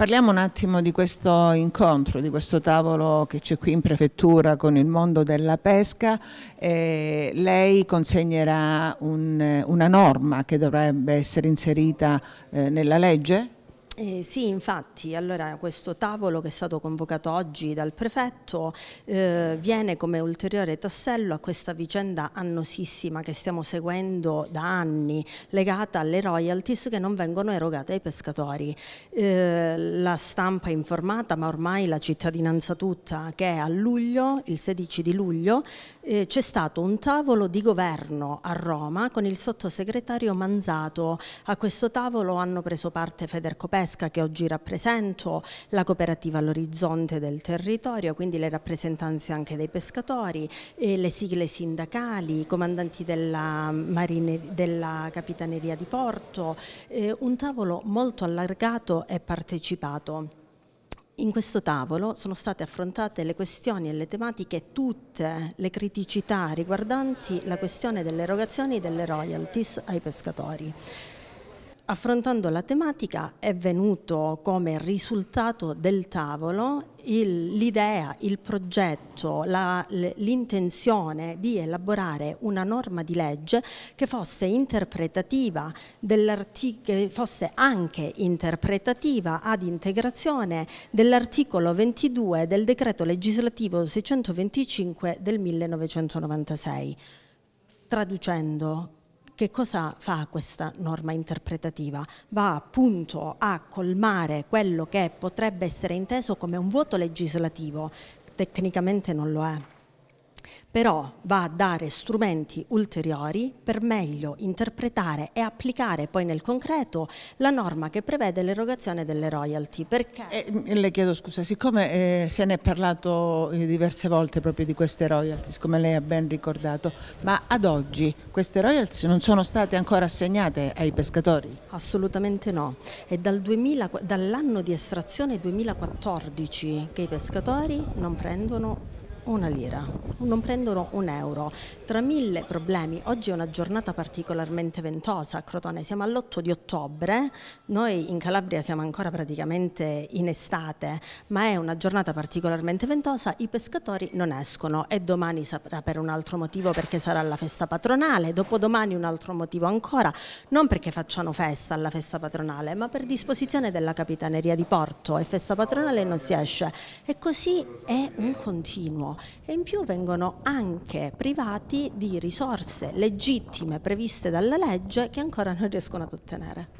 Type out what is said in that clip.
Parliamo un attimo di questo incontro, di questo tavolo che c'è qui in prefettura con il mondo della pesca. Eh, lei consegnerà un, una norma che dovrebbe essere inserita eh, nella legge? Eh, sì, infatti, allora, questo tavolo che è stato convocato oggi dal prefetto eh, viene come ulteriore tassello a questa vicenda annosissima che stiamo seguendo da anni, legata alle royalties che non vengono erogate ai pescatori. Eh, la stampa è informata, ma ormai la cittadinanza tutta, che a luglio, il 16 di luglio, eh, c'è stato un tavolo di governo a Roma con il sottosegretario Manzato. A questo tavolo hanno preso parte Federco Pesca, pesca che oggi rappresento, la cooperativa all'orizzonte del territorio, quindi le rappresentanze anche dei pescatori, le sigle sindacali, i comandanti della, marine, della capitaneria di porto, eh, un tavolo molto allargato e partecipato. In questo tavolo sono state affrontate le questioni e le tematiche, tutte le criticità riguardanti la questione delle erogazioni delle royalties ai pescatori. Affrontando la tematica è venuto come risultato del tavolo l'idea, il, il, progetto, l'intenzione di elaborare una norma di legge che fosse interpretativa, che fosse anche interpretativa ad integrazione dell'articolo 22 del decreto legislativo 625 del 1996. Traducendo, che cosa fa questa norma interpretativa? Va appunto a colmare quello che potrebbe essere inteso come un vuoto legislativo, tecnicamente non lo è però va a dare strumenti ulteriori per meglio interpretare e applicare poi nel concreto la norma che prevede l'erogazione delle royalty. Perché... Eh, le chiedo scusa, siccome eh, se ne è parlato eh, diverse volte proprio di queste royalties, come lei ha ben ricordato, ma ad oggi queste royalties non sono state ancora assegnate ai pescatori? Assolutamente no, è dal dall'anno di estrazione 2014 che i pescatori non prendono una lira, non prendono un euro. Tra mille problemi, oggi è una giornata particolarmente ventosa a Crotone, siamo all'8 di ottobre, noi in Calabria siamo ancora praticamente in estate, ma è una giornata particolarmente ventosa, i pescatori non escono e domani sarà per un altro motivo perché sarà la festa patronale, dopodomani un altro motivo ancora, non perché facciano festa alla festa patronale, ma per disposizione della Capitaneria di Porto e festa patronale non si esce. E così è un continuo e in più vengono anche privati di risorse legittime previste dalla legge che ancora non riescono ad ottenere.